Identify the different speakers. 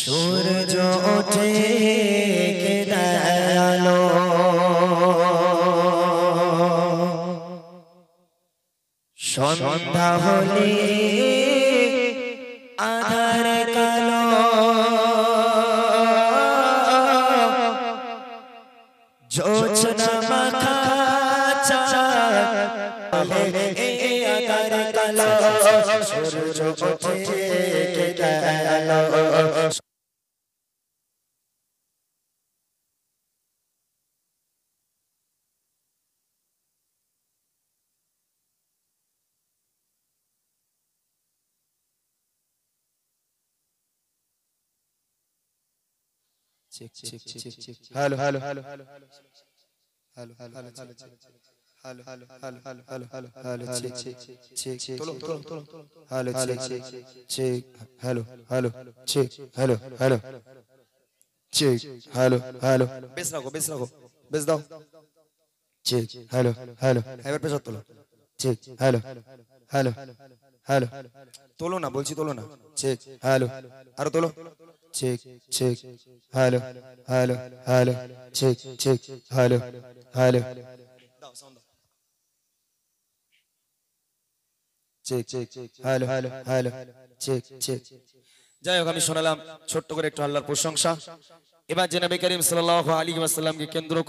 Speaker 1: সূর্য ওঠে কেদালো সন্ধ্যা হলে আধার কালো জোছনা মাথা চলে আধার কালো সূর্য ওঠে কেদালো Çek, çek, çek, çek. çek, çek, Halo, halo, halo, halo, halo, halo, check check check check hello hello hello hello hello hello hello hello hello hello hello hello hello hello check check check check tolong tolong tolong hello check check check hello hello check hello hello check hello hello bes রাখো bes রাখো bes দাও check hello hello এবার পেছাত তোলো check hello hello hello তোলো না বলছি তোলো না check hello আরো তোলো check check hello hello hello check check hello hello দাও সাউন্ড দাও check check hello hello hello check check যাই হোক আমি শোনালাম ছোট্ট করে একটু আল্লাহর প্রশংসা এবার জেনাবি করিম সাল্লাহ আলী ওয়াসাল্লামকে কেন্দ্র